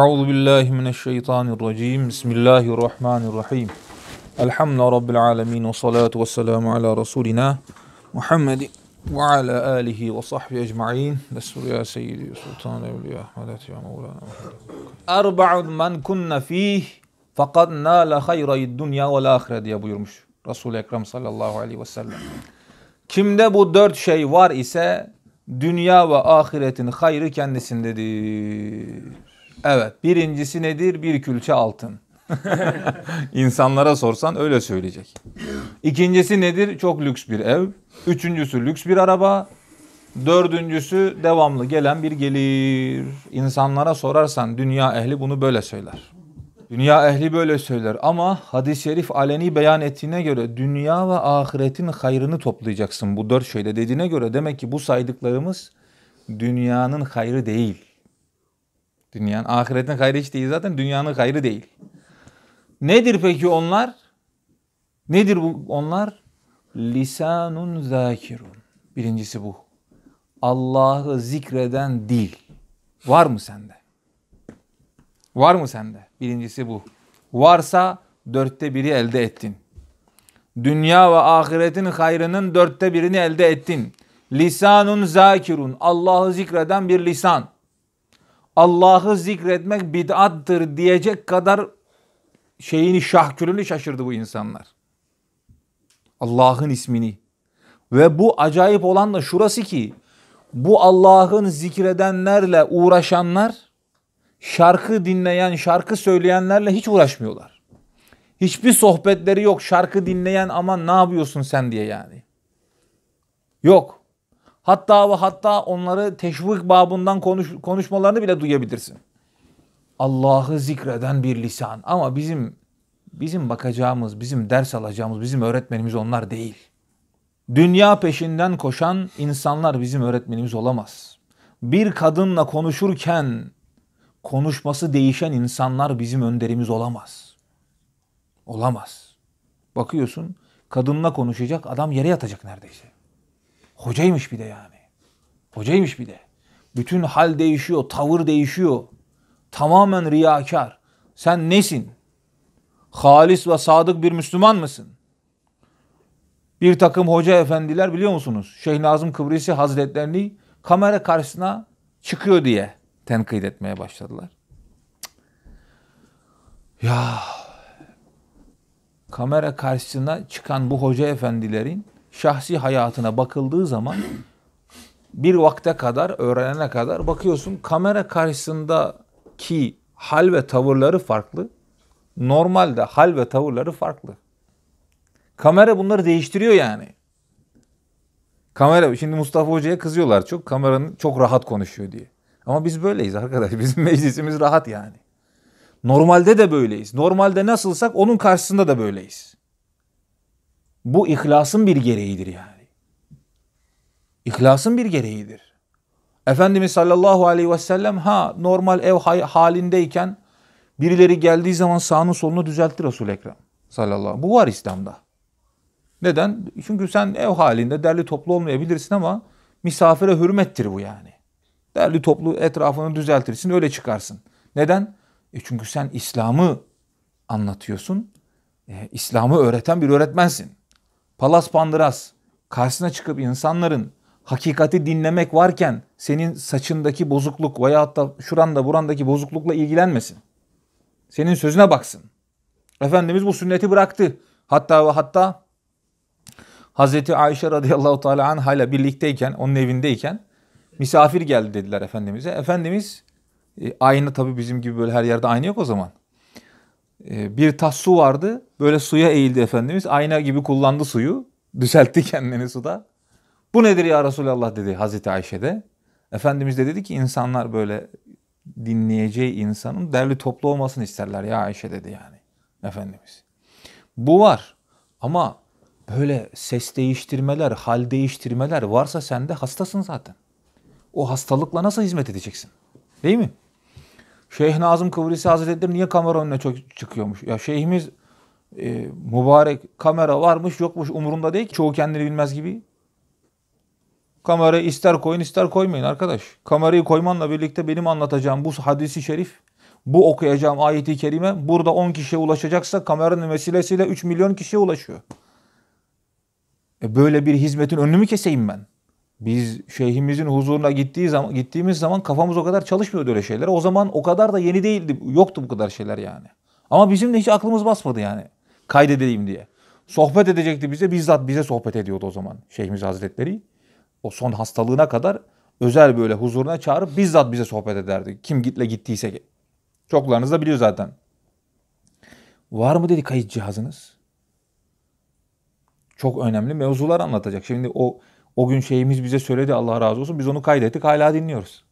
Euzu billahi mineşşeytanirracim. Bismillahirrahmanirrahim. Elhamdülillahi rabbil alamin ve salatu vesselamu ala rasulina Muhammed ve ala alihi ve sahbi ecmaîn. Destur ya seyyidi sultan evliya Ahmet ya Mevlana. Erba'un men kunna fih fakat nala hayra'id dunya ve'l ahiret diye buyurmuş Resul Ekrem sallallahu aleyhi ve sellem. Kimde bu dört şey var ise dünya ve ahiretin hayrı kendisindedir. Evet. Birincisi nedir? Bir külçe altın. İnsanlara sorsan öyle söyleyecek. İkincisi nedir? Çok lüks bir ev. Üçüncüsü lüks bir araba. Dördüncüsü devamlı gelen bir gelir. İnsanlara sorarsan dünya ehli bunu böyle söyler. Dünya ehli böyle söyler ama hadis-i şerif aleni beyan ettiğine göre dünya ve ahiretin hayrını toplayacaksın bu dört şeyle dediğine göre demek ki bu saydıklarımız dünyanın hayrı değil. Dünyanın ahiretin hayrı hiç değil zaten dünyanın hayrı değil. Nedir peki onlar? Nedir bu onlar? Lisanun zakirun. Birincisi bu. Allah'ı zikreden dil. Var mı sende? Var mı sende? Birincisi bu. Varsa dörtte biri elde ettin. Dünya ve ahiretin hayrının dörtte birini elde ettin. Lisanun zakirun. Allah'ı zikreden bir lisan. Allah'ı zikretmek bid'attır diyecek kadar şeyini şahkülünü şaşırdı bu insanlar. Allah'ın ismini. Ve bu acayip olan da şurası ki bu Allah'ın zikredenlerle uğraşanlar şarkı dinleyen, şarkı söyleyenlerle hiç uğraşmıyorlar. Hiçbir sohbetleri yok. Şarkı dinleyen ama ne yapıyorsun sen diye yani. Yok. Hatta ve hatta onları teşvik babından konuş, konuşmalarını bile duyabilirsin. Allah'ı zikreden bir lisan. Ama bizim bizim bakacağımız, bizim ders alacağımız, bizim öğretmenimiz onlar değil. Dünya peşinden koşan insanlar bizim öğretmenimiz olamaz. Bir kadınla konuşurken konuşması değişen insanlar bizim önderimiz olamaz. Olamaz. Bakıyorsun kadınla konuşacak adam yere yatacak neredeyse. Hocaymış bir de yani. Hocaymış bir de. Bütün hal değişiyor, tavır değişiyor. Tamamen riyakar. Sen nesin? Halis ve sadık bir Müslüman mısın? Bir takım hoca efendiler biliyor musunuz? Şeyh Nazım Kıbrisi Hazretlerini kamera karşısına çıkıyor diye tenkit etmeye başladılar. Ya kamera karşısına çıkan bu hoca efendilerin şahsi hayatına bakıldığı zaman bir vakte kadar, öğrenene kadar bakıyorsun kamera karşısındaki hal ve tavırları farklı. Normalde hal ve tavırları farklı. Kamera bunları değiştiriyor yani. Kamera, şimdi Mustafa Hoca'ya kızıyorlar çok. Kameranın çok rahat konuşuyor diye. Ama biz böyleyiz arkadaş. Bizim meclisimiz rahat yani. Normalde de böyleyiz. Normalde nasılsak onun karşısında da böyleyiz. Bu ihlasın bir gereğidir yani. İhlasın bir gereğidir. Efendimiz sallallahu aleyhi ve sellem ha normal ev halindeyken birileri geldiği zaman sağını solunu düzeltti Resul Ekrem sallallahu aleyhi ve Bu var İslam'da. Neden? Çünkü sen ev halinde derli toplu olmayabilirsin ama misafire hürmettir bu yani. Derli toplu etrafını düzeltirsin öyle çıkarsın. Neden? E çünkü sen İslam'ı anlatıyorsun. E, İslam'ı öğreten bir öğretmensin. Palas Pandras karşısına çıkıp insanların hakikati dinlemek varken senin saçındaki bozukluk veya da şuranda burandaki bozuklukla ilgilenmesin. Senin sözüne baksın. Efendimiz bu sünneti bıraktı. Hatta ve hatta Hazreti Ayşe radıyallahu teala anhayla birlikteyken, onun evindeyken misafir geldi dediler Efendimiz'e. Efendimiz e, ayna tabii bizim gibi böyle her yerde aynı yok o zaman. Ee, bir tas su vardı. Böyle suya eğildi Efendimiz. Ayna gibi kullandı suyu. Düzeltti kendini suda. Bu nedir ya Resulallah dedi Hazreti Ayşe'de. Efendimiz de dedi ki insanlar böyle dinleyeceği insanın derli toplu olmasını isterler ya Ayşe dedi yani. Efendimiz. Bu var ama böyle ses değiştirmeler, hal değiştirmeler varsa sen de hastasın zaten. O hastalıkla nasıl hizmet edeceksin? Değil mi? Şeyh Nazım Kıbrıs Hazretleri niye kamera önüne çok çıkıyormuş? Ya şeyhimiz e, mübarek kamera varmış yokmuş umurunda değil ki. Çoğu kendini bilmez gibi. Kamerayı ister koyun ister koymayın arkadaş. Kamerayı koymanla birlikte benim anlatacağım bu hadisi şerif, bu okuyacağım ayeti kerime burada 10 kişiye ulaşacaksa kameranın vesilesiyle 3 milyon kişiye ulaşıyor. E böyle bir hizmetin önünü mü keseyim ben? Biz şeyhimizin huzuruna gittiği zaman gittiğimiz zaman kafamız o kadar çalışmıyordu öyle şeylere. O zaman o kadar da yeni değildi. Yoktu bu kadar şeyler yani. Ama bizim de hiç aklımız basmadı yani. Kaydedeyim diye. Sohbet edecekti bize. Bizzat bize sohbet ediyordu o zaman Şeyhimiz Hazretleri. O son hastalığına kadar özel böyle huzuruna çağırıp bizzat bize sohbet ederdi. Kim gitle gittiyse. Çoklarınız da biliyor zaten. Var mı dedi kayıt cihazınız? Çok önemli mevzular anlatacak. Şimdi o o gün şeyimiz bize söyledi Allah razı olsun. Biz onu kaydettik hala dinliyoruz.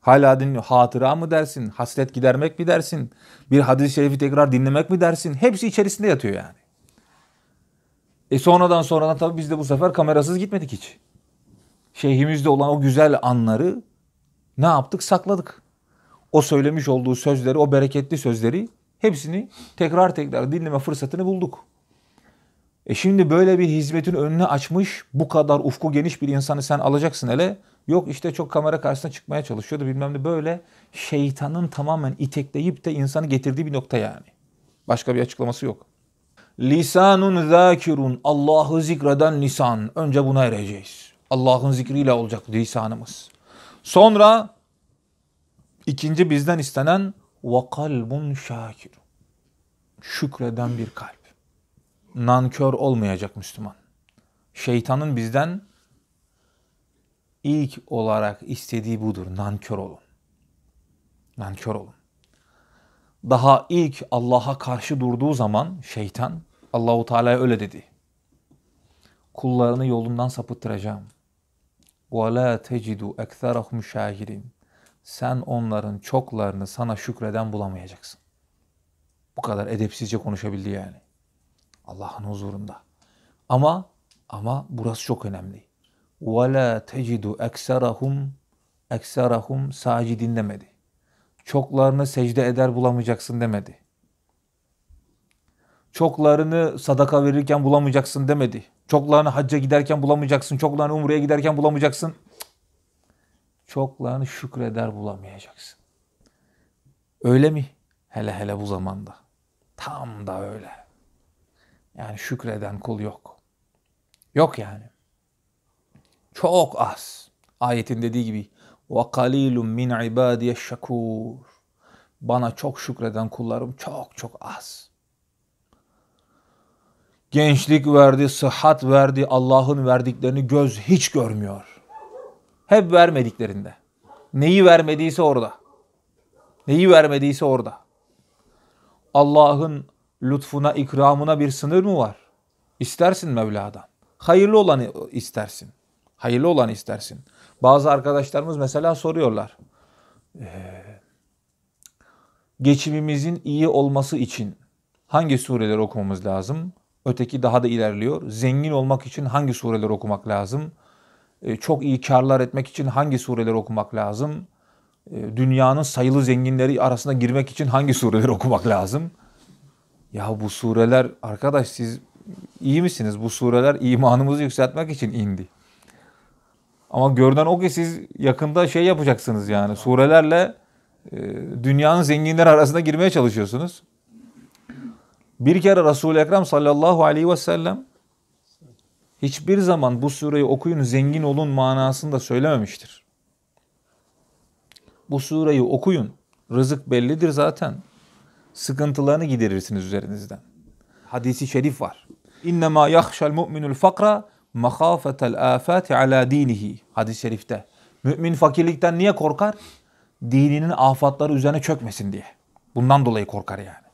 Hala dinliyor. Hatıra mı dersin? Hasret gidermek mi dersin? Bir hadis-i şerifi tekrar dinlemek mi dersin? Hepsi içerisinde yatıyor yani. E sonradan sonradan tabii biz de bu sefer kamerasız gitmedik hiç. Şeyhimizde olan o güzel anları ne yaptık? Sakladık. O söylemiş olduğu sözleri, o bereketli sözleri hepsini tekrar tekrar dinleme fırsatını bulduk. E şimdi böyle bir hizmetin önünü açmış bu kadar ufku geniş bir insanı sen alacaksın hele. Yok işte çok kamera karşısına çıkmaya çalışıyordu bilmem ne böyle şeytanın tamamen itekleyip de insanı getirdiği bir nokta yani. Başka bir açıklaması yok. Lisanun zakirun Allah'ı zikreden lisan. Önce buna ereceğiz. Allah'ın zikriyle olacak lisanımız. Sonra ikinci bizden istenen ve kalbun şakir. Şükreden bir kalp nankör olmayacak Müslüman. Şeytanın bizden ilk olarak istediği budur. Nankör olun. Nankör olun. Daha ilk Allah'a karşı durduğu zaman şeytan Allahu Teala öyle dedi. Kullarını yolundan sapıttıracağım. وَلَا تَجِدُوا اَكْثَرَهُمْ شَاكِرِينَ Sen onların çoklarını sana şükreden bulamayacaksın. Bu kadar edepsizce konuşabildi yani. Allah'ın huzurunda. Ama ama burası çok önemli. وَلَا تَجِدُ اَكْسَرَهُمْ اَكْسَرَهُمْ sacidin demedi. Çoklarını secde eder bulamayacaksın demedi. Çoklarını sadaka verirken bulamayacaksın demedi. Çoklarını hacca giderken bulamayacaksın. Çoklarını umreye giderken bulamayacaksın. Çoklarını şükreder bulamayacaksın. Öyle mi? Hele hele bu zamanda. Tam da öyle. Yani şükreden kul yok. Yok yani. Çok az. Ayetin dediği gibi وَقَلِيلٌ مِنْ عِبَادِيَ الشَّكُورِ Bana çok şükreden kullarım çok çok az. Gençlik verdi, sıhhat verdi, Allah'ın verdiklerini göz hiç görmüyor. Hep vermediklerinde. Neyi vermediyse orada. Neyi vermediyse orada. Allah'ın lütfuna, ikramına bir sınır mı var? İstersin Mevla'dan. Hayırlı olanı istersin. Hayırlı olanı istersin. Bazı arkadaşlarımız mesela soruyorlar. Ee, geçimimizin iyi olması için hangi sureleri okumamız lazım? Öteki daha da ilerliyor. Zengin olmak için hangi sureleri okumak lazım? Ee, çok iyi karlar etmek için hangi sureleri okumak lazım? Ee, dünyanın sayılı zenginleri arasında girmek için hangi sureleri okumak lazım? Ya bu sureler arkadaş siz iyi misiniz? Bu sureler imanımızı yükseltmek için indi. Ama görünen o ki siz yakında şey yapacaksınız yani. Surelerle e, dünyanın zenginleri arasında girmeye çalışıyorsunuz. Bir kere Resul-i Ekrem sallallahu aleyhi ve sellem hiçbir zaman bu sureyi okuyun zengin olun manasında söylememiştir. Bu sureyi okuyun. Rızık bellidir zaten sıkıntılarını giderirsiniz üzerinizden. Hadisi şerif var. İnnemâ yahşal mu'minul fakra mahafetel afati ala dinihi. Hadis-i şerifte. Mümin fakirlikten niye korkar? Dininin afatları üzerine çökmesin diye. Bundan dolayı korkar yani.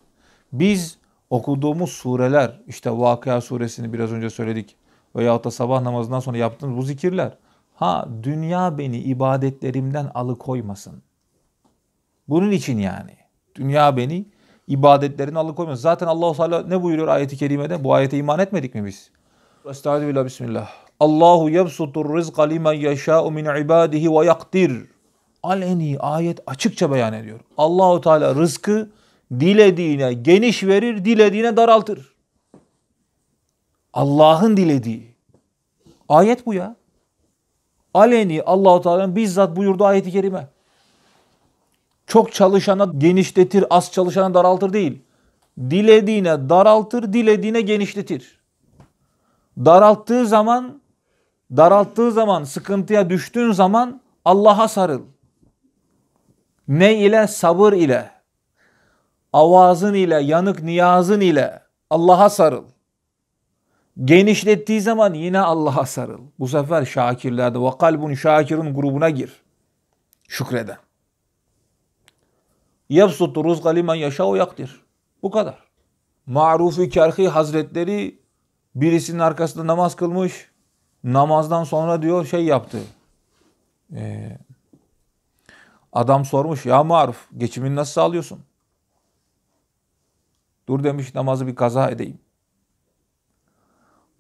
Biz okuduğumuz sureler, işte Vakıa suresini biraz önce söyledik veyahut da sabah namazından sonra yaptığımız bu zikirler. Ha dünya beni ibadetlerimden alıkoymasın. Bunun için yani. Dünya beni ibadetlerini alıkoymuyor. Zaten Allahu Teala ne buyuruyor ayeti kerimede? Bu ayete iman etmedik mi biz? Estaizu billah bismillah. Allahu yebsutur rizqa limen yeşâ'u min ibadihi ve yaktir. Aleni ayet açıkça beyan ediyor. Allahu Teala rızkı dilediğine geniş verir, dilediğine daraltır. Allah'ın dilediği. Ayet bu ya. Aleni Allahu Teala'nın bizzat buyurduğu ayeti kerime. Çok çalışana genişletir, az çalışana daraltır değil. Dilediğine daraltır, dilediğine genişletir. Daralttığı zaman, daralttığı zaman, sıkıntıya düştüğün zaman Allah'a sarıl. Ne ile? Sabır ile. Avazın ile, yanık niyazın ile Allah'a sarıl. Genişlettiği zaman yine Allah'a sarıl. Bu sefer şakirlerde ve kalbun şakirun grubuna gir. Şükreden. Yebsutu ruzga limen yaşa yaktir. Bu kadar. Marufi Kerhi Hazretleri birisinin arkasında namaz kılmış. Namazdan sonra diyor şey yaptı. Ee, adam sormuş ya Maruf geçimini nasıl sağlıyorsun? Dur demiş namazı bir kaza edeyim.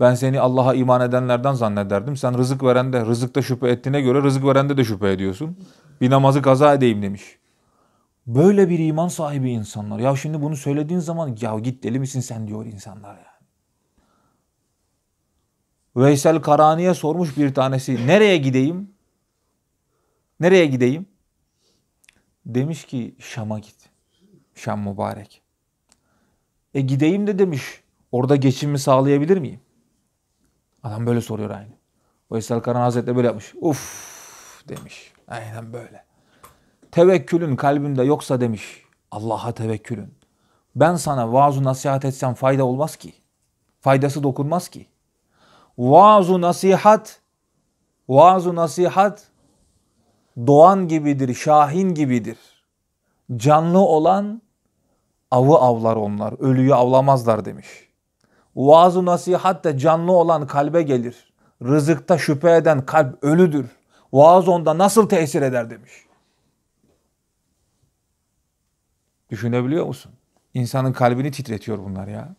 Ben seni Allah'a iman edenlerden zannederdim. Sen rızık verende, rızıkta şüphe ettiğine göre rızık verende de şüphe ediyorsun. Bir namazı kaza edeyim demiş. Böyle bir iman sahibi insanlar. Ya şimdi bunu söylediğin zaman ya git deli misin sen diyor insanlar ya. Veysel Karani'ye sormuş bir tanesi nereye gideyim? Nereye gideyim? Demiş ki Şam'a git. Şam mübarek. E gideyim de demiş orada geçimimi sağlayabilir miyim? Adam böyle soruyor aynı. Veysel Karani Hazretleri böyle yapmış. Uf demiş. Aynen böyle. Tevekkülün kalbinde yoksa demiş. Allah'a tevekkülün. Ben sana vaazu nasihat etsem fayda olmaz ki. Faydası dokunmaz ki. Vaazu nasihat, vaazu nasihat doğan gibidir, şahin gibidir. Canlı olan avı avlar onlar, ölüyü avlamazlar demiş. Vaazu nasihat de canlı olan kalbe gelir. Rızıkta şüphe eden kalp ölüdür. Vaaz onda nasıl tesir eder demiş. Düşünebiliyor musun? İnsanın kalbini titretiyor bunlar ya.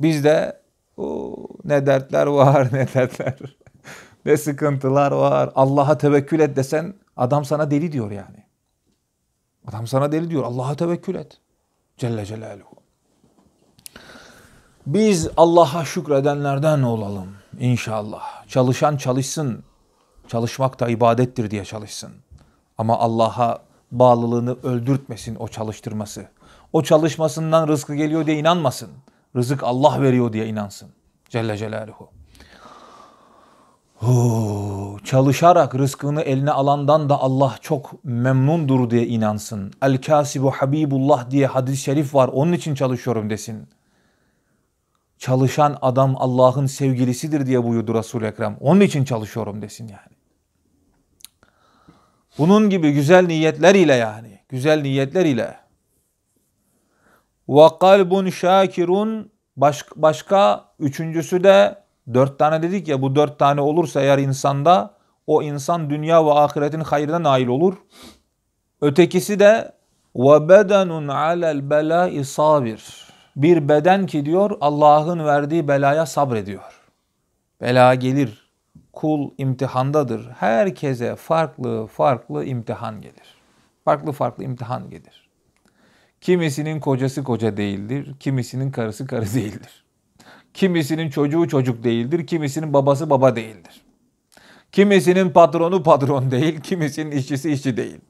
Bizde o ne dertler var ne dertler. ne sıkıntılar var. Allah'a tevekkül et desen adam sana deli diyor yani. Adam sana deli diyor. Allah'a tevekkül et. Celle Celaluhu. Biz Allah'a şükredenlerden olalım inşallah. Çalışan çalışsın. Çalışmak da ibadettir diye çalışsın. Ama Allah'a bağlılığını öldürtmesin o çalıştırması. O çalışmasından rızkı geliyor diye inanmasın. Rızık Allah veriyor diye inansın. Celle Celaluhu. çalışarak rızkını eline alandan da Allah çok memnundur diye inansın. El kasibu habibullah diye hadis-i şerif var onun için çalışıyorum desin. Çalışan adam Allah'ın sevgilisidir diye buyurdu Resul-i Ekrem. Onun için çalışıyorum desin yani. Bunun gibi güzel niyetler ile yani. Güzel niyetler ile. Ve kalbun şakirun başka, başka üçüncüsü de dört tane dedik ya bu dört tane olursa eğer insanda o insan dünya ve ahiretin hayrına nail olur. Ötekisi de ve bedenun alel belai sabir. Bir beden ki diyor Allah'ın verdiği belaya sabrediyor. Bela gelir, kul imtihandadır. Herkese farklı farklı imtihan gelir. Farklı farklı imtihan gelir. Kimisinin kocası koca değildir, kimisinin karısı karı değildir. Kimisinin çocuğu çocuk değildir, kimisinin babası baba değildir. Kimisinin patronu patron değil, kimisinin işçisi işçi değil.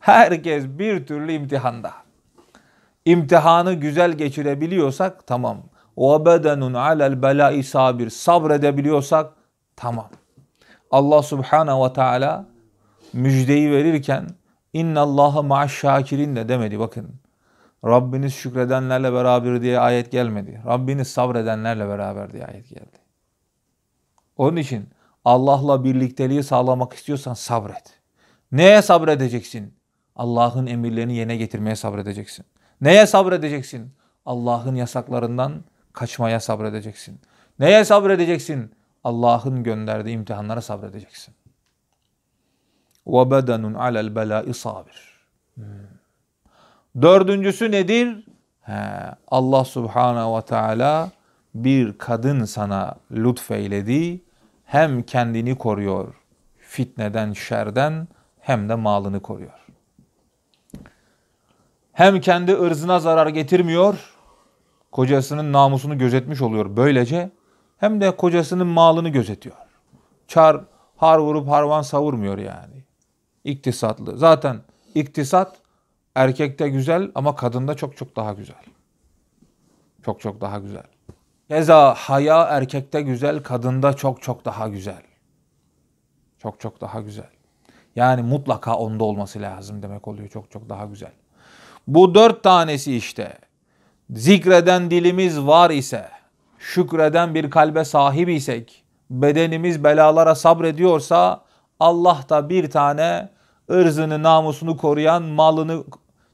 Herkes bir türlü imtihanda. İmtihanı güzel geçirebiliyorsak tamam. O abedenun alel belai sabir. Sabredebiliyorsak Tamam. Allah Subhanahu ve Teala müjdeyi verirken inna Allahu ma'aş şakirin de demedi bakın. Rabbiniz şükredenlerle beraber diye ayet gelmedi. Rabbiniz sabredenlerle beraber diye ayet geldi. Onun için Allah'la birlikteliği sağlamak istiyorsan sabret. Neye sabredeceksin? Allah'ın emirlerini yerine getirmeye sabredeceksin. Neye sabredeceksin? Allah'ın yasaklarından kaçmaya sabredeceksin. Neye sabredeceksin? Allah'ın gönderdiği imtihanlara sabredeceksin. Ve bedenun alel belâi sabir. Hmm. Dördüncüsü nedir? He, Allah subhanahu ve teala bir kadın sana lütfeyledi. Hem kendini koruyor fitneden, şerden hem de malını koruyor. Hem kendi ırzına zarar getirmiyor, kocasının namusunu gözetmiş oluyor böylece hem de kocasının malını gözetiyor. Çar, har vurup harvan savurmuyor yani. İktisatlı. Zaten iktisat erkekte güzel ama kadında çok çok daha güzel. Çok çok daha güzel. Keza haya erkekte güzel, kadında çok çok daha güzel. Çok çok daha güzel. Yani mutlaka onda olması lazım demek oluyor. Çok çok daha güzel. Bu dört tanesi işte. Zikreden dilimiz var ise, şükreden bir kalbe sahip isek, bedenimiz belalara sabrediyorsa Allah da bir tane ırzını, namusunu koruyan, malını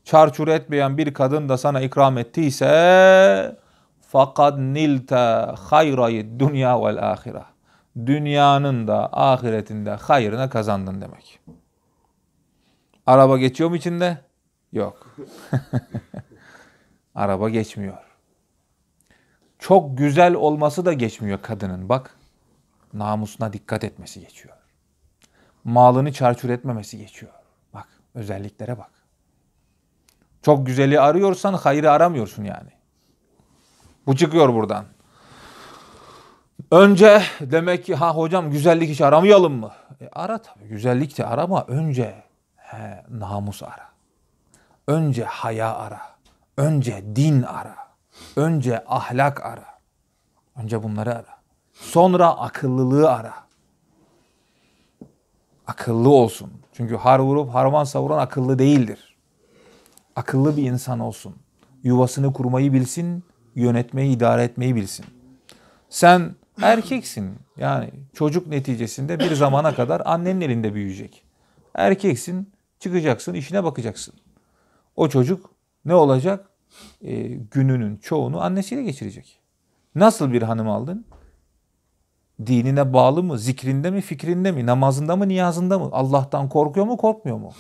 çarçur etmeyen bir kadın da sana ikram ettiyse fakat nilte hayrayı dünya vel ahire. Dünyanın da ahiretinde hayrına kazandın demek. Araba geçiyor mu içinde? Yok. Araba geçmiyor. Çok güzel olması da geçmiyor kadının. Bak namusuna dikkat etmesi geçiyor. Malını çarçur etmemesi geçiyor. Bak özelliklere bak. Çok güzeli arıyorsan hayrı aramıyorsun yani. Bu çıkıyor buradan. Önce demek ki ha hocam güzellik hiç aramayalım mı? E ara tabii güzellik de arama önce he, namus ara. Önce haya ara. Önce din ara. Önce ahlak ara. Önce bunları ara. Sonra akıllılığı ara. Akıllı olsun. Çünkü har vurup harman savuran akıllı değildir. Akıllı bir insan olsun. Yuvasını kurmayı bilsin, yönetmeyi, idare etmeyi bilsin. Sen erkeksin. Yani çocuk neticesinde bir zamana kadar annenin elinde büyüyecek. Erkeksin, çıkacaksın, işine bakacaksın. O çocuk ne olacak? e, gününün çoğunu annesiyle geçirecek. Nasıl bir hanım aldın? Dinine bağlı mı? Zikrinde mi? Fikrinde mi? Namazında mı? Niyazında mı? Allah'tan korkuyor mu? Korkmuyor mu?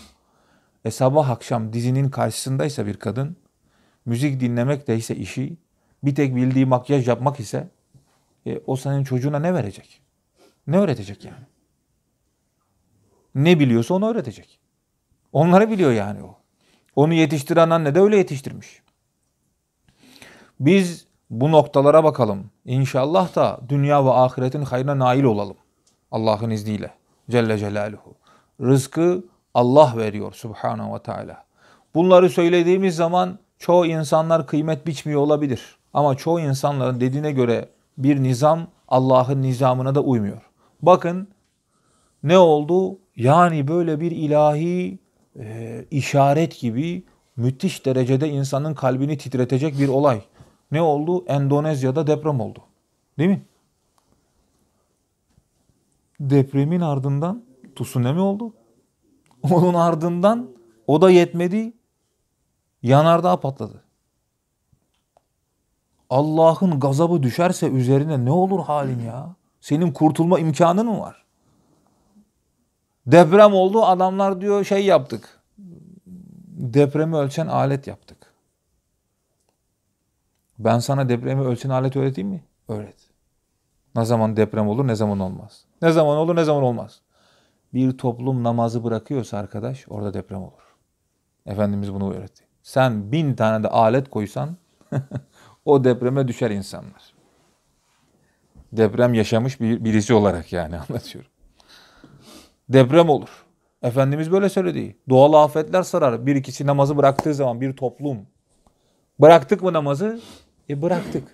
E sabah akşam dizinin karşısındaysa bir kadın, müzik dinlemek de ise işi, bir tek bildiği makyaj yapmak ise e, o senin çocuğuna ne verecek? Ne öğretecek yani? Ne biliyorsa onu öğretecek. Onları biliyor yani o. Onu yetiştiren anne de öyle yetiştirmiş. Biz bu noktalara bakalım. İnşallah da dünya ve ahiretin hayrına nail olalım. Allah'ın izniyle. Celle Celaluhu. Rızkı Allah veriyor Subhanahu ve Teala. Bunları söylediğimiz zaman çoğu insanlar kıymet biçmiyor olabilir. Ama çoğu insanların dediğine göre bir nizam Allah'ın nizamına da uymuyor. Bakın ne oldu? Yani böyle bir ilahi e, işaret gibi müthiş derecede insanın kalbini titretecek bir olay ne oldu? Endonezya'da deprem oldu. Değil mi? Depremin ardından tsunami oldu. Onun ardından o da yetmedi. Yanardağ patladı. Allah'ın gazabı düşerse üzerine ne olur halin ya? Senin kurtulma imkanın mı var? Deprem oldu adamlar diyor şey yaptık. Depremi ölçen alet yaptık. Ben sana depremi ölçen alet öğreteyim mi? Öğret. Ne zaman deprem olur, ne zaman olmaz. Ne zaman olur, ne zaman olmaz. Bir toplum namazı bırakıyorsa arkadaş orada deprem olur. Efendimiz bunu öğretti. Sen bin tane de alet koysan o depreme düşer insanlar. Deprem yaşamış bir, birisi olarak yani anlatıyorum. Deprem olur. Efendimiz böyle söyledi. Doğal afetler sarar. Bir ikisi namazı bıraktığı zaman bir toplum. Bıraktık mı namazı e bıraktık.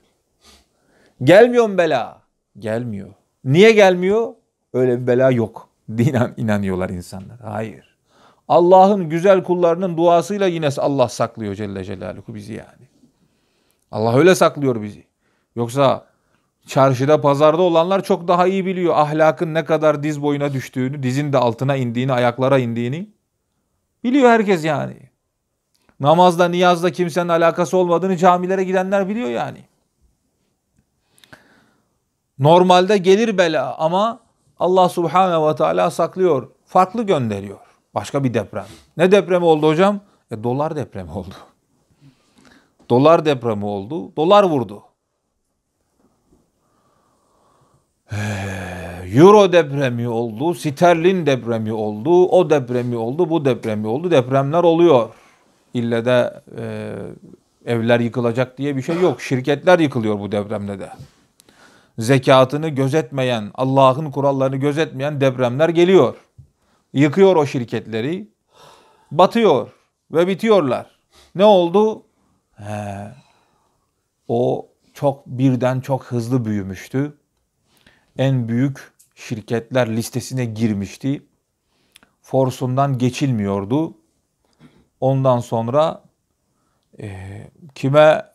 Gelmiyor mu bela? Gelmiyor. Niye gelmiyor? Öyle bir bela yok. İnan inanıyorlar insanlar. Hayır. Allah'ın güzel kullarının duasıyla yine Allah saklıyor Celle Celaluhu bizi yani. Allah öyle saklıyor bizi. Yoksa çarşıda pazarda olanlar çok daha iyi biliyor ahlakın ne kadar diz boyuna düştüğünü, dizin de altına indiğini, ayaklara indiğini. Biliyor herkes yani. Namazla, niyazla kimsenin alakası olmadığını camilere gidenler biliyor yani. Normalde gelir bela ama Allah Subhanahu ve Teala saklıyor. Farklı gönderiyor. Başka bir deprem. Ne depremi oldu hocam? E, dolar depremi oldu. Dolar depremi oldu. Dolar vurdu. Euro depremi oldu, sterlin depremi oldu, o depremi oldu, bu depremi oldu. Depremler oluyor ille de e, evler yıkılacak diye bir şey yok. Şirketler yıkılıyor bu depremde de. Zekatını gözetmeyen, Allah'ın kurallarını gözetmeyen depremler geliyor. Yıkıyor o şirketleri. Batıyor ve bitiyorlar. Ne oldu? He, o çok birden çok hızlı büyümüştü. En büyük şirketler listesine girmişti. Forsundan geçilmiyordu. Ondan sonra e, kime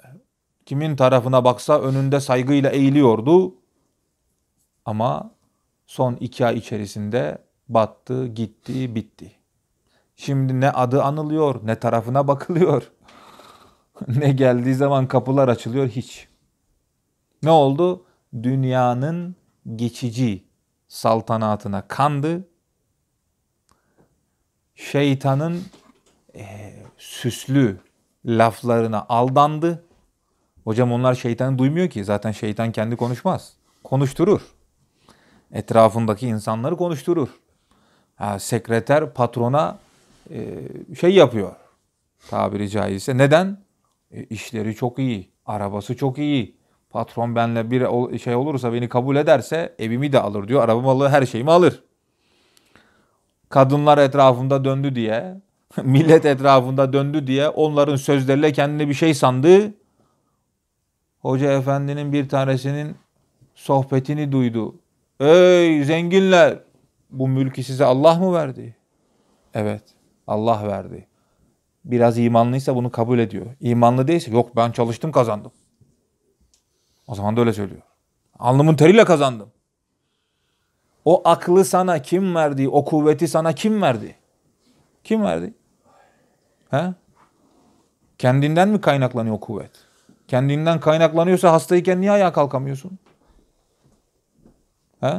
kimin tarafına baksa önünde saygıyla eğiliyordu. Ama son iki ay içerisinde battı, gitti, bitti. Şimdi ne adı anılıyor, ne tarafına bakılıyor. ne geldiği zaman kapılar açılıyor, hiç. Ne oldu? Dünyanın geçici saltanatına kandı. Şeytanın e, süslü laflarına aldandı. Hocam onlar şeytanı duymuyor ki. Zaten şeytan kendi konuşmaz. Konuşturur. Etrafındaki insanları konuşturur. Ha, sekreter patrona e, şey yapıyor. Tabiri caizse. Neden? E, işleri çok iyi. Arabası çok iyi. Patron benle bir şey olursa beni kabul ederse evimi de alır diyor. Arabamı alır, her şeyimi alır. Kadınlar etrafımda döndü diye millet etrafında döndü diye onların sözleriyle kendini bir şey sandı. Hoca efendinin bir tanesinin sohbetini duydu. Ey zenginler! Bu mülkü size Allah mı verdi? Evet, Allah verdi. Biraz imanlıysa bunu kabul ediyor. İmanlı değilse yok ben çalıştım kazandım. O zaman da öyle söylüyor. Alnımın teriyle kazandım. O aklı sana kim verdi? O kuvveti sana kim verdi? Kim verdi? He? Kendinden mi kaynaklanıyor kuvvet? Kendinden kaynaklanıyorsa hastayken niye ayağa kalkamıyorsun? He?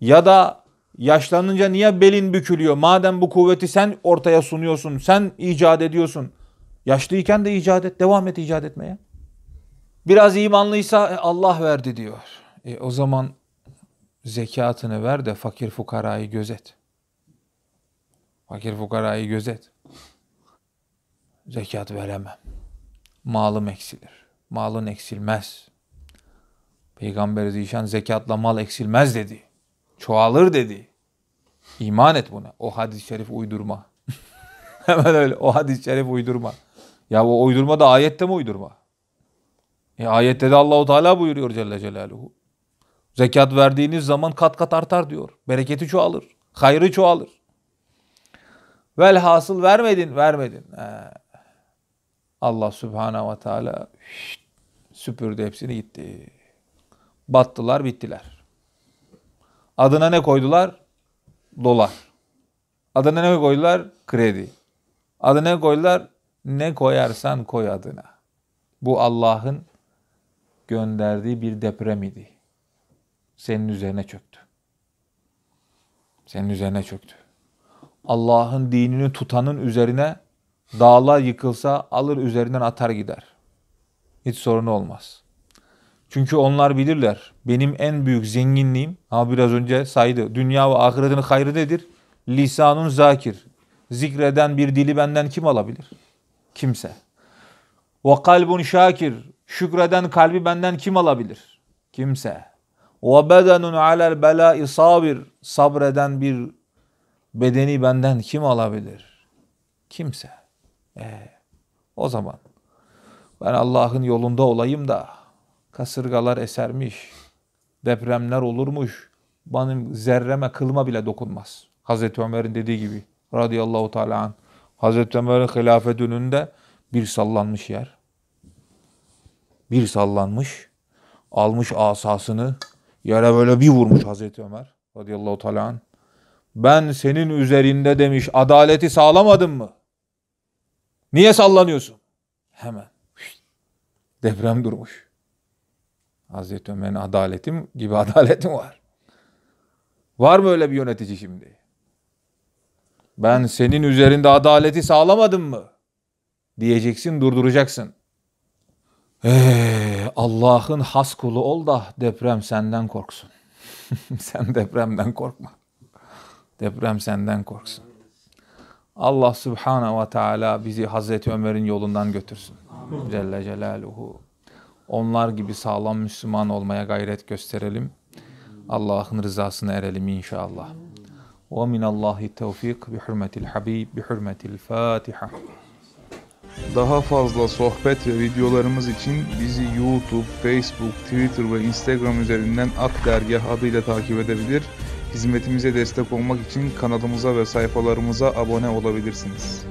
Ya da yaşlanınca niye belin bükülüyor? Madem bu kuvveti sen ortaya sunuyorsun, sen icat ediyorsun. Yaşlıyken de icat et, devam et icat etmeye. Biraz imanlıysa e, Allah verdi diyor. E, o zaman zekatını ver de fakir fukarayı gözet. Fakir fukarayı gözet. Zekat veremem. Malım eksilir. Malın eksilmez. Peygamber Zişan zekatla mal eksilmez dedi. Çoğalır dedi. İman et buna. O hadis-i şerif uydurma. Hemen öyle. O hadis-i şerif uydurma. Ya o uydurma da ayette mi uydurma? E ayette de Allahu Teala buyuruyor Celle Celaluhu. Zekat verdiğiniz zaman kat kat artar diyor. Bereketi çoğalır. Hayrı çoğalır. Velhasıl vermedin, vermedin. Allah Subhanahu ve Teala şşt, süpürdü hepsini gitti. Battılar, bittiler. Adına ne koydular? Dolar. Adına ne koydular? Kredi. Adına ne koydular? Ne koyarsan koy adına. Bu Allah'ın gönderdiği bir deprem idi. Senin üzerine çöktü. Senin üzerine çöktü. Allah'ın dinini tutanın üzerine dağlar yıkılsa alır üzerinden atar gider. Hiç sorunu olmaz. Çünkü onlar bilirler. Benim en büyük zenginliğim ama biraz önce saydı. Dünya ve ahiretin hayrı nedir? Lisanun zakir. Zikreden bir dili benden kim alabilir? Kimse. Ve kalbun şakir. Şükreden kalbi benden kim alabilir? Kimse. Ve bedenun alel bela sabir. Sabreden bir bedeni benden kim alabilir? Kimse. Ee, o zaman ben Allah'ın yolunda olayım da kasırgalar esermiş, depremler olurmuş, benim zerreme kılıma bile dokunmaz. Hazreti Ömer'in dediği gibi radıyallahu teala an. Hazreti Ömer'in hilafet önünde bir sallanmış yer. Bir sallanmış, almış asasını yere böyle bir vurmuş Hazreti Ömer radıyallahu teala an ben senin üzerinde demiş adaleti sağlamadım mı? Niye sallanıyorsun? Hemen deprem durmuş. Hazreti Ömer'in adaletim gibi adaletim var. Var mı öyle bir yönetici şimdi? Ben senin üzerinde adaleti sağlamadım mı? Diyeceksin, durduracaksın. Ee, Allah'ın has kulu ol da deprem senden korksun. Sen depremden korkma. Deprem senden korksun. Allah Subhanahu ve Teala bizi Hazreti Ömer'in yolundan götürsün. Amin. Celle Celaluhu. Onlar gibi sağlam Müslüman olmaya gayret gösterelim. Allah'ın rızasına erelim inşallah. Ve minallahi tevfik bi hürmetil habib bi hürmetil fatiha. Daha fazla sohbet ve videolarımız için bizi YouTube, Facebook, Twitter ve Instagram üzerinden Ak Dergah adıyla takip edebilir Hizmetimize destek olmak için kanalımıza ve sayfalarımıza abone olabilirsiniz.